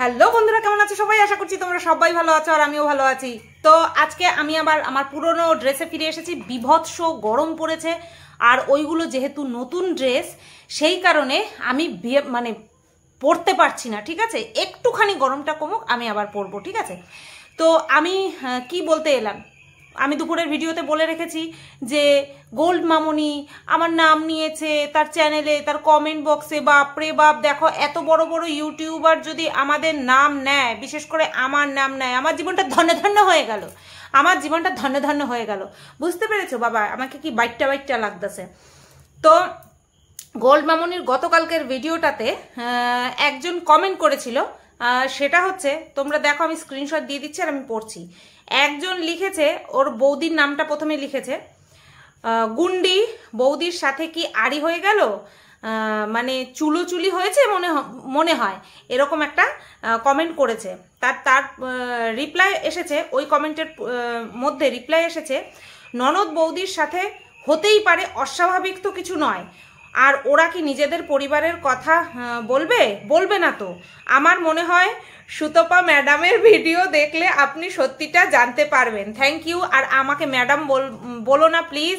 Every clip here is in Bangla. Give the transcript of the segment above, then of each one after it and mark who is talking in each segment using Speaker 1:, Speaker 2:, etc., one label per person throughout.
Speaker 1: হ্যালো বন্ধুরা কেমন আছো সবাই আশা করছি তোমরা সবাই ভালো আছো আর আমিও ভালো আছি তো আজকে আমি আবার আমার পুরনো ড্রেসে ফিরে এসেছি বিভৎস গরম পড়েছে আর ওইগুলো যেহেতু নতুন ড্রেস সেই কারণে আমি মানে পরতে পারছি না ঠিক আছে একটুখানি গরমটা কমুক আমি আবার পরবো ঠিক আছে তো আমি কি বলতে এলাম আমি দুপুরের ভিডিওতে বলে রেখেছি যে গোল্ড মামনি আমার নাম নিয়েছে তার চ্যানেলে তার কমেন্ট বক্সে বাপ রে বাপ দেখো এত বড় বড় ইউটিউবার যদি আমাদের নাম নেয় বিশেষ করে আমার নাম নেয় আমার জীবনটা ধন্য ধন্য হয়ে গেল আমার জীবনটা ধন্য ধন্য হয়ে গেল বুঝতে পেরেছো বাবা আমাকে কি বাইটটা বাইটটা লাগতেছে তো গোল্ড মামনির গতকালকের ভিডিওটাতে একজন কমেন্ট করেছিল সেটা হচ্ছে তোমরা দেখো আমি স্ক্রিনশট দিয়ে দিচ্ছি আর আমি পড়ছি একজন লিখেছে ওর বৌদির নামটা প্রথমে লিখেছে গুন্ডি বৌদির সাথে কি আড়ি হয়ে গেল মানে চুলি হয়েছে মনে মনে হয় এরকম একটা কমেন্ট করেছে তার তার রিপ্লাই এসেছে ওই কমেন্টের মধ্যে রিপ্লাই এসেছে ননদ বৌদির সাথে হতেই পারে অস্বাভাবিক তো কিছু নয় আর ওরা কি নিজেদের পরিবারের কথা হ্যাঁ, বলবে বলবে না তো আমার মনে হয় সুতপা ম্যাডামের ভিডিও দেখলে আপনি সত্যিটা জানতে পারবেন থ্যাংক ইউ আর আমাকে ম্যাডাম বলো না প্লিজ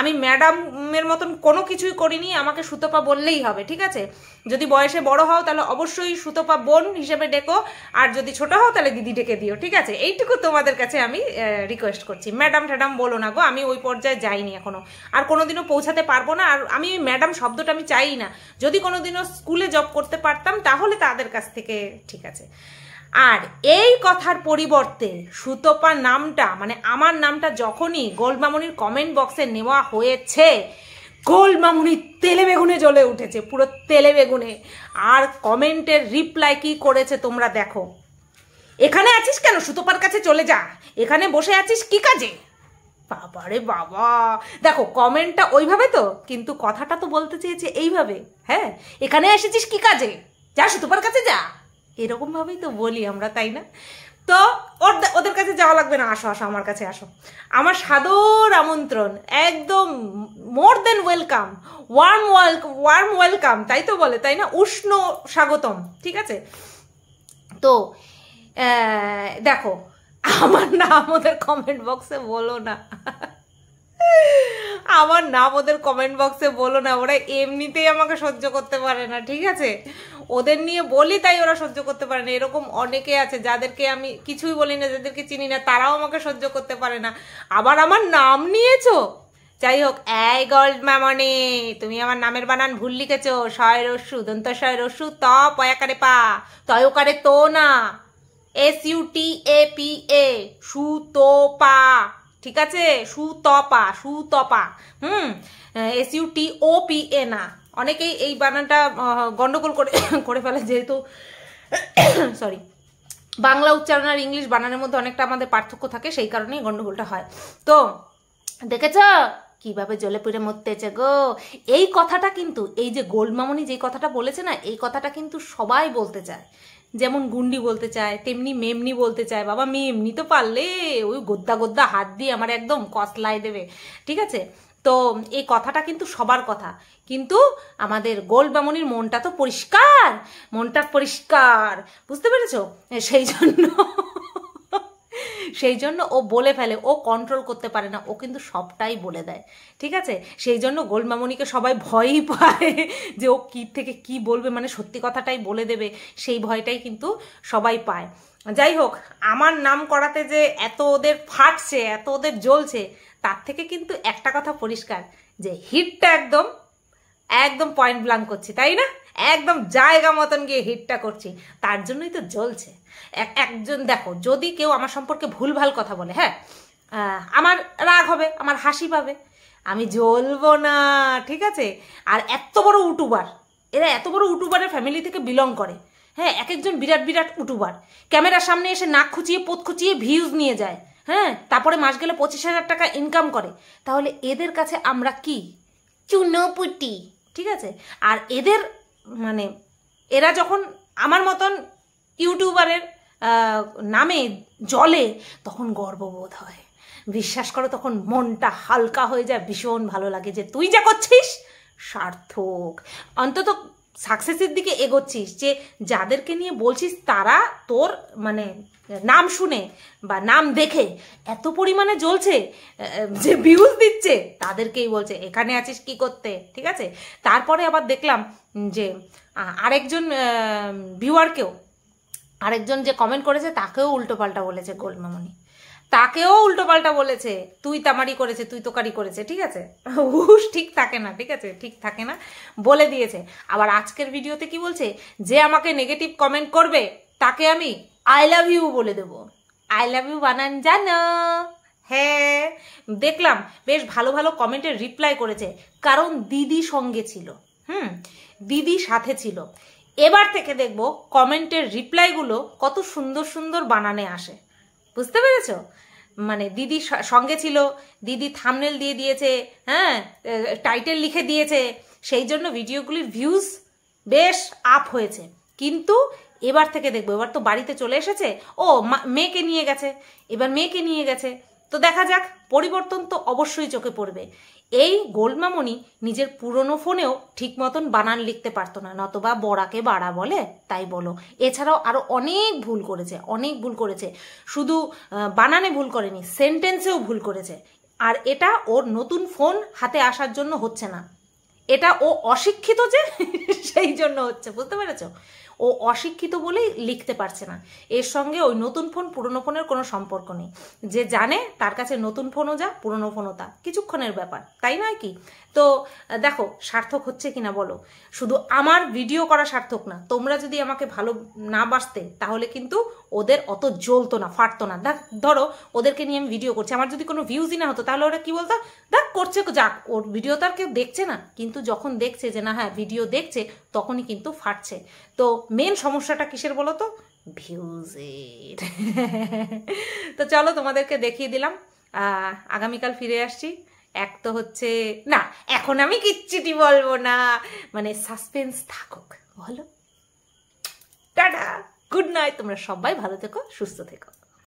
Speaker 1: আমি ম্যাডামের মতন কোনো কিছুই করিনি আমাকে সুতপা বললেই হবে ঠিক আছে যদি বয়সে বড় হও তাহলে অবশ্যই সুতপা বোন হিসেবে ডেকো আর যদি ছোট হও তাহলে দিদি ডেকে দিও ঠিক আছে এইটুকু তোমাদের কাছে আমি রিকোয়েস্ট করছি ম্যাডাম ট্যাডাম বলো না গো আমি ওই পর্যায়ে যাইনি এখনও আর কোনোদিনও পৌঁছাতে পারবো না আর আমি ম্যাডাম শব্দটা আমি চাই না যদি কোনোদিনও স্কুলে জব করতে পারতাম তাহলে তাদের কাছ থেকে ঠিক আছে আর এই কথার পরিবর্তে সুতপা নামটা মানে আমার নামটা যখনই গোলমামনির কমেন্ট বক্সে নেওয়া হয়েছে মামুনি তেলে বেগুনে জ্বলে উঠেছে পুরো তেলে বেগুনে আর কমেন্টের রিপ্লাই কি করেছে তোমরা দেখো এখানে আছিস কেন সুতোপার কাছে চলে যা এখানে বসে আছিস কি কাজে বাবা রে বাবা দেখো কমেন্টটা ওইভাবে তো কিন্তু কথাটা তো বলতে চেয়েছে এইভাবে হ্যাঁ এখানে এসেছিস কি কাজে যা সুতোপার কাছে যা এরকমভাবেই তো বলি আমরা তাই না তো ওর ওদের কাছে যাওয়া লাগবে না আসো আসো আমার কাছে আসো আমার সাদর আমন্ত্রণ একদম more than welcome warm welcome warm welcome তাই তো বলে তাই না উষ্ণ স্বাগতম ঠিক আছে তো দেখো আমার নাম ওদের কমেন্ট বক্সে বলো না আমার নাম ওদের কমেন্ট বক্সে বলো না ওরা এমনিতেই আমাকে সহ্য করতে পারে না ঠিক আছে ওদের নিয়ে বলি তাই ওরা সহ্য করতে পারে না এরকম অনেকে আছে যাদেরকে আমি কিছুই বলি না যাদেরকে চিনি না তারাও আমাকে সহ্য করতে পারে না আবার আমার নাম নিয়েছো যাই হোক এই গোল্ড ম্যামনে তুমি আমার নামের বানান ভুল লিখেছো শয় রসু দন্ত শয় রসু ত পয়াকারে পা তয়কারে তো না S U T A P A সু তো পা ঠিক আছে সুতপা সুতপা হুম S U T O P A না অনেকেই এই বানানটা গন্ডগোল করে করে ফেলে যেহেতু সরি বাংলা উচ্চারণ আর ইংলিশ বানানের মধ্যে অনেকটা আমাদের পার্থক্য থাকে সেই কারণেই গন্ডগোলটা হয় তো দেখেছ কিভাবে জলে পুড়ে মরতেছে গো এই কথাটা কিন্তু এই যে গোলমামনি যে কথাটা বলেছে না এই কথাটা কিন্তু সবাই বলতে চায় যেমন গুন্ডি বলতে চায় তেমনি মেমনি বলতে চায় বাবা এমনি তো পারলে ওই গোদ্দা গোদ্দা হাত দিয়ে আমার একদম কসলাই দেবে ঠিক আছে তো এই কথাটা কিন্তু সবার কথা কিন্তু আমাদের গোলবামনির মনটা তো পরিষ্কার মনটা পরিষ্কার বুঝতে পেরেছ সেই জন্য সেই জন্য ও বলে ফেলে ও কন্ট্রোল করতে পারে না ও কিন্তু সবটাই বলে দেয় ঠিক আছে সেই জন্য গোলমামনিকে সবাই ভয়ই পায় যে ও কী থেকে কি বলবে মানে সত্যি কথাটাই বলে দেবে সেই ভয়টাই কিন্তু সবাই পায় যাই হোক আমার নাম করাতে যে এত ওদের ফাটছে এত ওদের জ্বলছে তার থেকে কিন্তু একটা কথা পরিষ্কার যে হিটটা একদম একদম পয়েন্ট ব্লাঙ্ক করছি তাই না একদম জায়গা মতন গিয়ে হিটটা করছি তার জন্যই তো জ্বলছে একজন দেখো যদি কেউ আমার সম্পর্কে ভুলভাল কথা বলে হ্যাঁ আমার রাগ হবে আমার হাসি পাবে আমি জ্বলবো না ঠিক আছে আর এত বড় উটুবার এরা এত বড় উটুবারের ফ্যামিলি থেকে বিলং করে হ্যাঁ এক একজন বিরাট বিরাট উটুবার ক্যামেরার সামনে এসে নাক খুচিয়ে পোত খুচিয়ে ভিউজ নিয়ে যায় হ্যাঁ তারপরে মাস গেলে পঁচিশ হাজার টাকা ইনকাম করে তাহলে এদের কাছে আমরা কি চুনপুটি ঠিক আছে আর এদের মানে এরা যখন আমার মতন ইউটিউবারের নামে জলে তখন গর্ববোধ হয় বিশ্বাস করো তখন মনটা হালকা হয়ে যায় ভীষণ ভালো লাগে যে তুই যা করছিস সার্থক অন্তত সাকসেসের দিকে এগোচ্ছিস যে যাদেরকে নিয়ে বলছিস তারা তোর মানে নাম শুনে বা নাম দেখে এত পরিমাণে জ্বলছে যে ভিউজ দিচ্ছে তাদেরকেই বলছে এখানে আছিস কি করতে ঠিক আছে তারপরে আবার দেখলাম যে আরেকজন ভিউয়ারকেও আরেকজন যে কমেন্ট করেছে তাকেও পাল্টা বলেছে গোলমামনি তাকেও উল্টোপাল্টা বলেছে তুই তামারি করেছে তুই তোকারি করেছে ঠিক আছে হুশ ঠিক থাকে না ঠিক আছে ঠিক থাকে না বলে দিয়েছে আবার আজকের ভিডিওতে কি বলছে যে আমাকে নেগেটিভ কমেন্ট করবে তাকে আমি আই লাভ ইউ বলে দেবো আই লাভ ইউ বানান জানো হ্যাঁ দেখলাম বেশ ভালো ভালো কমেন্টের রিপ্লাই করেছে কারণ দিদি সঙ্গে ছিল হুম দিদি সাথে ছিল এবার থেকে দেখব কমেন্টের রিপ্লাইগুলো কত সুন্দর সুন্দর বানানে আসে বুঝতে পেরেছো মানে দিদি সঙ্গে ছিল দিদি থামনেল দিয়ে দিয়েছে হ্যাঁ টাইটেল লিখে দিয়েছে সেই জন্য ভিডিওগুলির ভিউজ বেশ আপ হয়েছে কিন্তু এবার থেকে দেখবো এবার তো বাড়িতে চলে এসেছে ও মেয়েকে নিয়ে গেছে এবার মেয়েকে নিয়ে গেছে তো দেখা যাক পরিবর্তন তো অবশ্যই চোখে পড়বে এই গোলমামনি নিজের পুরনো ফোনেও ঠিক মতন বানান লিখতে পারতো না নতবা বড়াকে বাড়া বলে তাই বলো এছাড়াও আরও অনেক ভুল করেছে অনেক ভুল করেছে শুধু বানানে ভুল করেনি সেন্টেন্সেও ভুল করেছে আর এটা ওর নতুন ফোন হাতে আসার জন্য হচ্ছে না এটা ও অশিক্ষিত যে সেই জন্য হচ্ছে বুঝতে পেরেছ ও অশিক্ষিত বলেই লিখতে পারছে না এর সঙ্গে ওই নতুন ফোন পুরনো ফোনের কোনো সম্পর্ক নেই যে জানে তার কাছে নতুন ফোনও যা পুরনো ফোনও তা কিছুক্ষণের ব্যাপার তাই নয় কি তো দেখো সার্থক হচ্ছে কিনা বলো শুধু আমার ভিডিও করা সার্থক না তোমরা যদি আমাকে ভালো না বাসতে তাহলে কিন্তু ওদের অত জ্বলতো না ফাটতো না দেখ ধরো ওদেরকে নিয়ে আমি ভিডিও করছি আমার যদি কোনো ভিউজই না হতো তাহলে ওরা কি বলতো দেখ করছে যাক ওর ভিডিও তো আর কেউ দেখছে না কিন্তু যখন দেখছে যে না হ্যাঁ ভিডিও দেখছে তখনই কিন্তু ফাটছে তো মেন সমস্যাটা কিসের বলো তো ভিউজের তো চলো তোমাদেরকে দেখিয়ে দিলাম আগামীকাল ফিরে আসছি এক তো হচ্ছে না এখন আমি কিচ্ছিটি বলবো না মানে সাসপেন্স থাকুক বলো টাটা গুড নাইট তোমরা সবাই ভালো থেকো সুস্থ থেকো